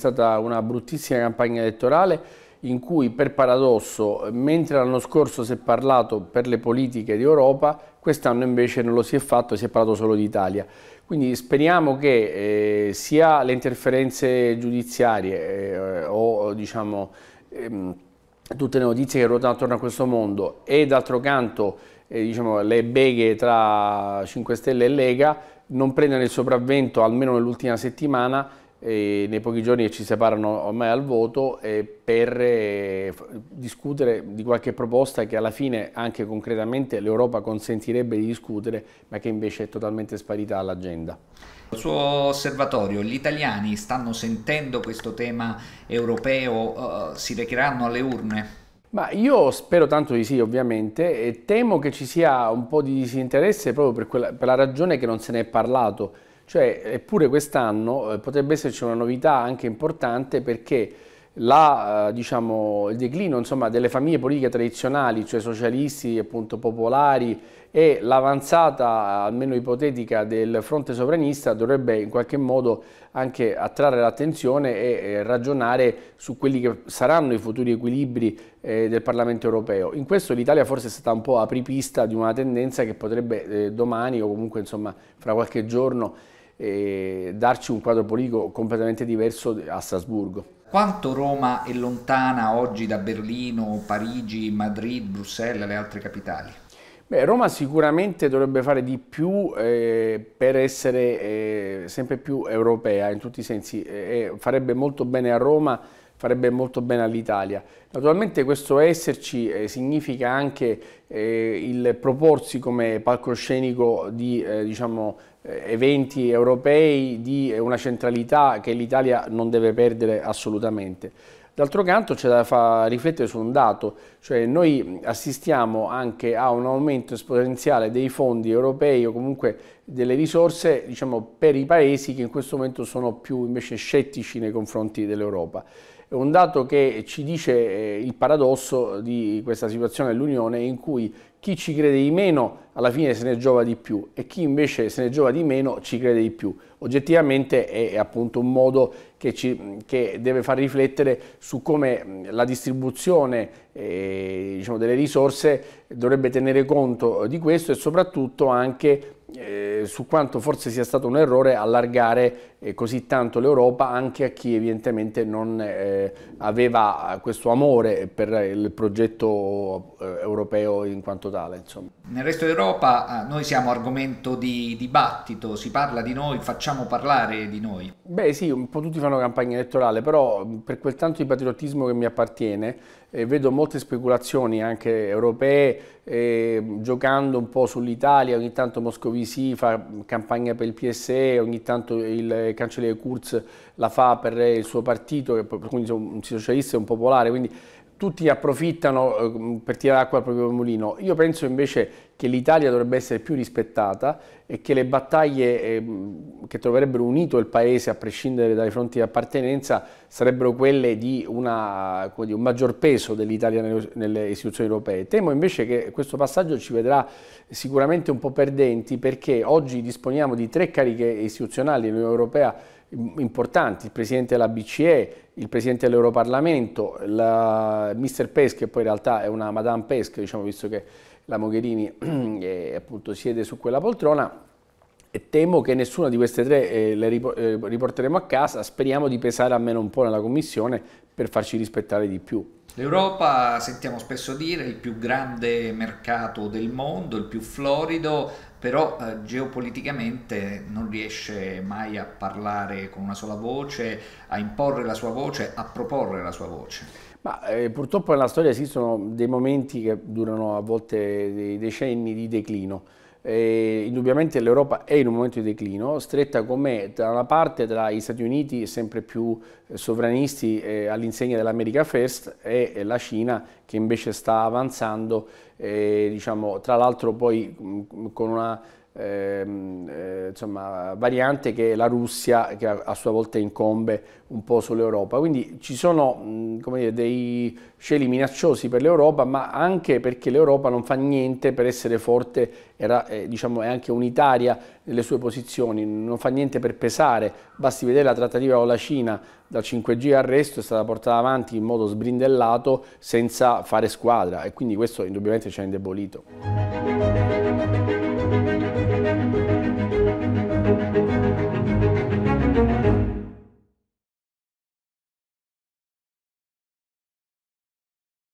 È stata una bruttissima campagna elettorale in cui per paradosso, mentre l'anno scorso si è parlato per le politiche di Europa, quest'anno invece non lo si è fatto, si è parlato solo di Italia. Quindi speriamo che eh, sia le interferenze giudiziarie eh, o diciamo, ehm, tutte le notizie che ruotano attorno a questo mondo e d'altro canto eh, diciamo, le beghe tra 5 Stelle e Lega non prendano il sopravvento almeno nell'ultima settimana nei pochi giorni che ci separano ormai al voto per eh, discutere di qualche proposta che alla fine anche concretamente l'Europa consentirebbe di discutere ma che invece è totalmente sparita dall'agenda. Il suo osservatorio, gli italiani stanno sentendo questo tema europeo, eh, si recheranno alle urne? Ma io spero tanto di sì, ovviamente, e temo che ci sia un po' di disinteresse proprio per, quella, per la ragione che non se ne è parlato cioè, eppure quest'anno eh, potrebbe esserci una novità anche importante perché la, eh, diciamo, il declino insomma, delle famiglie politiche tradizionali, cioè socialisti, e popolari e l'avanzata, almeno ipotetica, del fronte sovranista dovrebbe in qualche modo anche attrarre l'attenzione e ragionare su quelli che saranno i futuri equilibri eh, del Parlamento europeo. In questo l'Italia forse è stata un po' apripista di una tendenza che potrebbe domani o comunque insomma, fra qualche giorno e darci un quadro politico completamente diverso a Strasburgo. Quanto Roma è lontana oggi da Berlino, Parigi, Madrid, Bruxelles e le altre capitali? Beh, Roma sicuramente dovrebbe fare di più eh, per essere eh, sempre più europea in tutti i sensi eh, e eh, farebbe molto bene a Roma farebbe molto bene all'Italia. Naturalmente questo esserci eh, significa anche eh, il proporsi come palcoscenico di eh, diciamo, eh, eventi europei, di eh, una centralità che l'Italia non deve perdere assolutamente. D'altro canto c'è da far riflettere su un dato, cioè noi assistiamo anche a un aumento esponenziale dei fondi europei o comunque delle risorse diciamo, per i paesi che in questo momento sono più invece scettici nei confronti dell'Europa è un dato che ci dice eh, il paradosso di questa situazione dell'Unione in cui chi ci crede di meno alla fine se ne giova di più e chi invece se ne giova di meno ci crede di più. Oggettivamente è appunto un modo che, ci, che deve far riflettere su come la distribuzione eh, diciamo, delle risorse dovrebbe tenere conto di questo e soprattutto anche eh, su quanto forse sia stato un errore allargare eh, così tanto l'Europa anche a chi evidentemente non eh, aveva questo amore per il progetto eh, europeo in quanto tale. Insomma. Nel resto d'Europa eh, noi siamo argomento di dibattito, si parla di noi, facciamo parlare di noi. Beh sì, un po' tutti fanno campagna elettorale, però mm, per quel tanto di patriottismo che mi appartiene eh, vedo molte speculazioni anche europee eh, giocando un po' sull'Italia, ogni tanto Moscovici fa mm, campagna per il PSE, ogni tanto il il cancelliere Kurz la fa per il suo partito, che quindi è un socialista e un popolare, quindi tutti approfittano eh, mm, per tirare acqua al proprio mulino. Io penso invece che l'Italia dovrebbe essere più rispettata e che le battaglie ehm, che troverebbero unito il Paese, a prescindere dai fronti di appartenenza, sarebbero quelle di, una, di un maggior peso dell'Italia nelle, istituzioni europee. Temo invece che questo passaggio ci vedrà sicuramente un po' perdenti perché oggi disponiamo di tre cariche istituzionali nell'Unione Europea importanti, il presidente della BCE, il presidente dell'Europarlamento, la mister Pesca, che poi in realtà è una Madame Pesca, diciamo, visto che la Mogherini eh, appunto siede su quella poltrona, e temo che nessuna di queste tre eh, le eh, riporteremo a casa, speriamo di pesare almeno un po' nella Commissione per farci rispettare di più. L'Europa, sentiamo spesso dire, è il più grande mercato del mondo, il più florido, però eh, geopoliticamente non riesce mai a parlare con una sola voce, a imporre la sua voce, a proporre la sua voce. Ma eh, purtroppo nella storia esistono dei momenti che durano a volte dei decenni di declino. Eh, indubbiamente l'Europa è in un momento di declino, stretta com'è da una parte tra gli Stati Uniti sempre più eh, sovranisti eh, all'insegna dell'America First e la Cina che invece sta avanzando, eh, diciamo, tra l'altro poi mm, con una ehm, eh, insomma, variante che è la Russia, che a, a, sua volta incombe un po' sull'Europa. Quindi ci sono mh, mm, dire, dei cieli minacciosi per l'Europa, ma anche perché l'Europa non fa niente per essere forte e eh, diciamo, è anche unitaria nelle sue posizioni, non fa niente per pesare. Basti vedere la trattativa con la Cina dal 5G al resto è stata portata avanti in modo sbrindellato senza fare squadra e quindi questo indubbiamente ci ha indebolito.